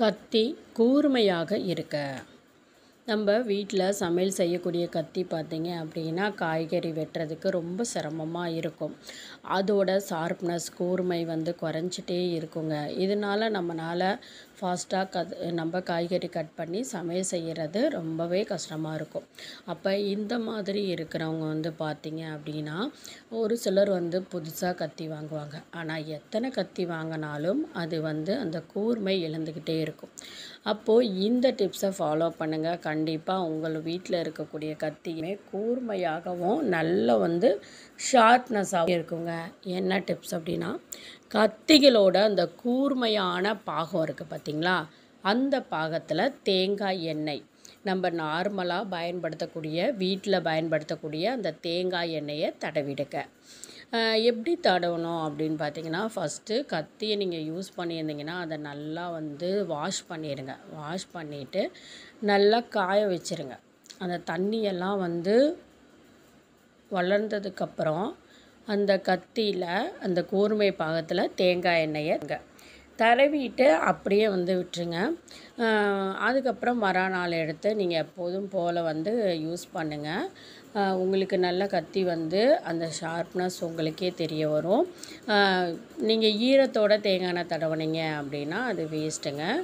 கத்தி கூர்மையாக இருக்க நம்ம வீட்டில் சமையல் செய்யக்கூடிய கத்தி பார்த்திங்க அப்படின்னா காய்கறி வெட்டுறதுக்கு ரொம்ப சிரமமாக இருக்கும் அதோட ஷார்ப்னஸ் கூர்மை வந்து குறைஞ்சிட்டே இருக்குங்க இதனால் நம்மளால் ஃபாஸ்ட்டாக கத் நம்ம காய்கறி கட் பண்ணி சமையல் செய்கிறது ரொம்பவே கஷ்டமாக இருக்கும் அப்போ இந்த மாதிரி இருக்கிறவங்க வந்து பார்த்திங்க அப்படின்னா ஒரு சிலர் வந்து புதுசாக கத்தி வாங்குவாங்க ஆனால் எத்தனை கத்தி வாங்கினாலும் அது வந்து அந்த கூர்மை இழந்துக்கிட்டே இருக்கும் அப்போது இந்த டிப்ஸை ஃபாலோ பண்ணுங்கள் கண்டிப்பாக உங்கள் வீட்டில் இருக்கக்கூடிய கத்தியுமே கூர்மையாகவும் நல்ல வந்து ஷார்ப்னஸாகவும் இருக்குங்க என்ன டிப்ஸ் அப்படின்னா கத்திகளோட அந்த கூர்மையான பாகம் இருக்குது பார்த்திங்களா அந்த பாகத்தில் தேங்காய் எண்ணெய் நம்ம நார்மலாக பயன்படுத்தக்கூடிய வீட்டில் பயன்படுத்தக்கூடிய அந்த தேங்காய் எண்ணெயை தடவிடுங்க எப்படி தடவணும் அப்படின்னு பார்த்தீங்கன்னா ஃபஸ்ட்டு கத்தியை நீங்கள் யூஸ் பண்ணியிருந்தீங்கன்னா அதை நல்லா வந்து வாஷ் பண்ணிடுங்க வாஷ் பண்ணிவிட்டு நல்லா காய வச்சுருங்க அந்த தண்ணியெல்லாம் வந்து வளர்ந்ததுக்கப்புறம் அந்த கத்தியில் அந்த கூர்மை பாகத்தில் தேங்காய் எண்ணெயை தரவிட்டு அப்படியே வந்து விட்டுருங்க அதுக்கப்புறம் மர நாள் எடுத்து நீங்கள் எப்போதும் போல் வந்து யூஸ் பண்ணுங்கள் உங்களுக்கு நல்ல கத்தி வந்து அந்த ஷார்ப்னஸ் உங்களுக்கே தெரிய வரும் நீங்கள் ஈரத்தோட தேங்காய் தடவுனீங்க அப்படின்னா அது வேஸ்ட்டுங்க